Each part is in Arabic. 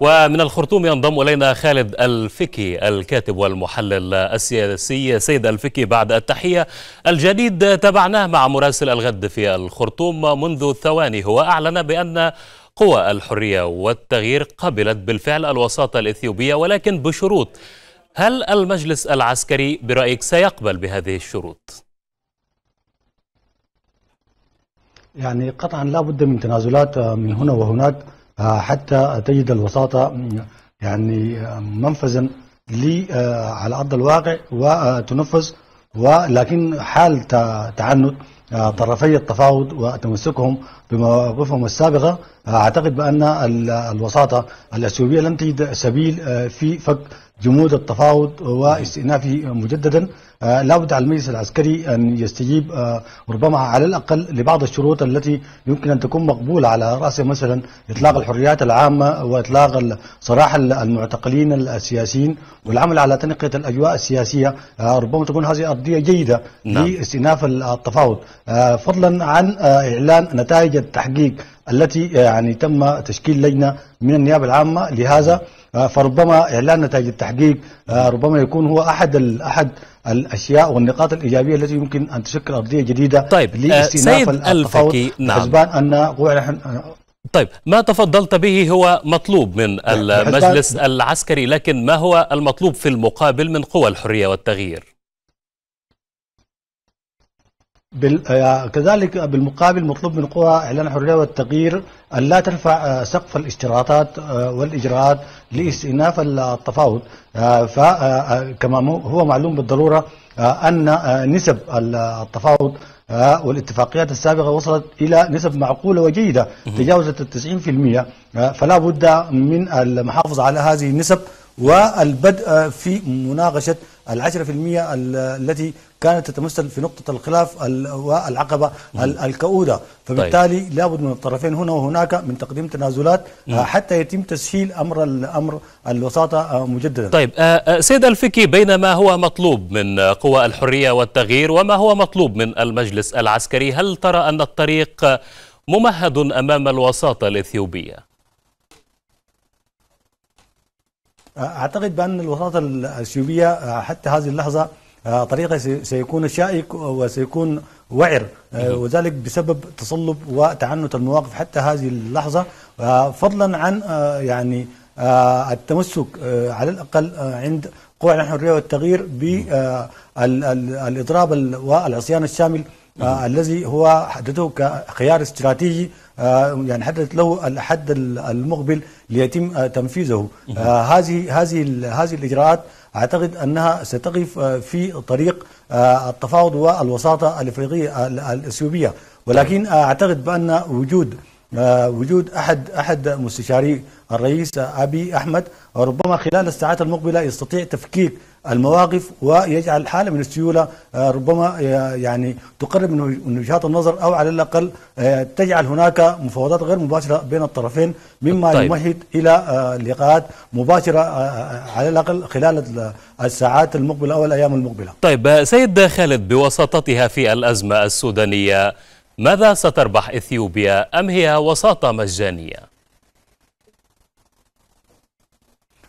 ومن الخرطوم ينضم إلينا خالد الفكي الكاتب والمحلل السياسي سيد الفكي بعد التحية الجديد تابعناه مع مراسل الغد في الخرطوم منذ ثواني هو أعلن بأن قوى الحرية والتغيير قبلت بالفعل الوساطة الإثيوبية ولكن بشروط هل المجلس العسكري برأيك سيقبل بهذه الشروط؟ يعني قطعا لا بد من تنازلات من هنا وهناك حتى تجد الوساطة يعني منفذا لي آه، على أرض الواقع وتنفذ ولكن حال تعنت آه، طرفي التفاوض وتمسكهم بمواقفهم السابقة آه، أعتقد بأن الوساطة الأثيوبية لن تجد سبيل في فك جمود التفاوض واستئنافه مجددا آه، لابد على المجلس العسكري أن يستجيب آه، ربما على الأقل لبعض الشروط التي يمكن أن تكون مقبولة على رأسها مثلا إطلاق الحريات العامة وإطلاق صراح المعتقلين السياسيين والعمل على تنقية الأجواء السياسية آه، ربما تكون هذه أرضية جيدة نعم. لاستئناف التفاوض فضلا عن إعلان نتائج التحقيق التي آه، يعني تم تشكيل لجنة من النيابة العامة لهذا آه، فربما إعلان نتائج التحقيق آه، ربما يكون هو أحد أحد الاشياء والنقاط الايجابيه التي يمكن ان تشكل ارضيه جديده طيب لاستئناف نعم. آه نعم. ان طيب ما تفضلت به هو مطلوب من المجلس العسكري لكن ما هو المطلوب في المقابل من قوى الحريه والتغيير بال... آه، كذلك بالمقابل مطلوب من قوى اعلان الحريه والتغيير ان لا ترفع آه، سقف الاشتراطات آه، والاجراءات لاستئناف التفاوض فكما هو معلوم بالضروره ان نسب التفاوض والاتفاقيات السابقة وصلت إلى نسب معقولة وجيدة تجاوزت ال 90% فلا بد من المحافظة على هذه النسب والبدء في مناقشة ال 10% التي كانت تتمثل في نقطة الخلاف والعقبة الكؤودة فبالتالي طيب. لابد من الطرفين هنا وهناك من تقديم تنازلات آه، حتى يتم تسهيل أمر الأمر الوساطة آه، مجددا طيب آه، سيد الفكي بين ما هو مطلوب من قوى الحرية والتغيير وما هو مطلوب من المجلس العسكري هل ترى أن الطريق ممهد أمام الوساطة الإثيوبية؟ اعتقد بان الوساطه الاثيوبيه حتى هذه اللحظه آه، طريقه سيكون شائك وسيكون وعر آه، وذلك بسبب تصلب وتعنت المواقف حتى هذه اللحظه آه، فضلا عن يعني التمسك على الاقل عند قوى الحريه والتغيير بالاضراب والعصيان الشامل آه، الذي هو حدده كخيار استراتيجي آه، يعني حددت له الحد المقبل ليتم آه، تنفيذه هذه هذه هذه الاجراءات اعتقد انها ستقف في طريق التفاوض والوساطه الافريقيه الاثيوبيه ولكن اعتقد بان وجود آه، وجود أحد أحد مستشاري الرئيس أبي أحمد ربما خلال الساعات المقبلة يستطيع تفكيك المواقف ويجعل حالة من السيولة آه، ربما آه، يعني تقرب من وجهات النظر أو على الأقل تجعل هناك مفاوضات غير مباشرة بين الطرفين مما طيب. يمهد إلى لقاءات مباشرة على الأقل خلال الساعات المقبلة أو الأيام المقبلة طيب سيد خالد بوساطتها في الأزمة السودانية ماذا ستربح إثيوبيا أم هي وساطة مجانية؟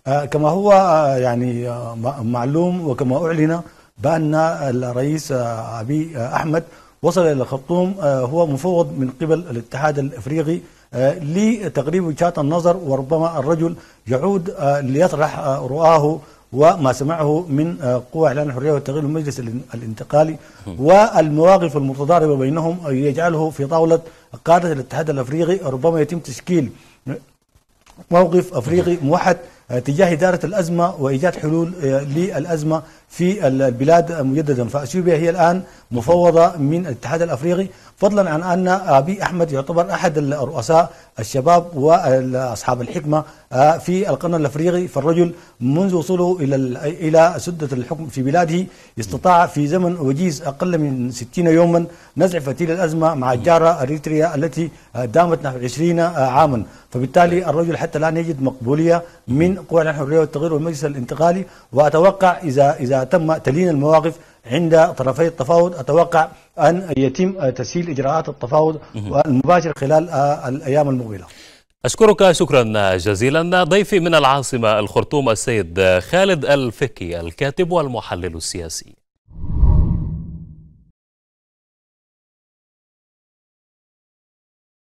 آه، كما هو آه، يعني آه، معلوم وكما أعلن بأن الرئيس أبي أحمد وصل إلى الخرطوم هو مفوض من قبل الاتحاد الأفريقي لتقريب وجهات النظر وربما الرجل يعود ليطرح رؤاه وما سمعه من آه، قوى إعلان الحرية والتغيير المجلس الانتقالي والمواقف المتضاربة بينهم يجعله في طاولة قادة الاتحاد الأفريقي ربما يتم تشكيل موقف أفريقي موحد آه، تجاه إدارة الأزمة وإيجاد حلول آه، للأزمة في البلاد مجددا فأثيوبيا هي الآن مفوضة من الاتحاد الأفريقي فضلا عن أن أبي أحمد يعتبر أحد الرؤساء الشباب وأصحاب الحكمة في القرن الافريقي فالرجل منذ وصوله الى الى سده الحكم في بلاده استطاع في زمن وجيز اقل من 60 يوما نزع فتيل الازمه مع الجاره اريتريا التي دامت نحو 20 عاما فبالتالي الرجل حتى الان يجد مقبوليه من قوى الحريه والتغيير والمجلس الانتقالي واتوقع اذا اذا تم تلين المواقف عند طرفي التفاوض اتوقع ان يتم تسهيل اجراءات التفاوض المباشر خلال آه، الايام المقبله أشكرك شكرا جزيلا ضيفي من العاصمة الخرطوم السيد خالد الفكي الكاتب والمحلل السياسي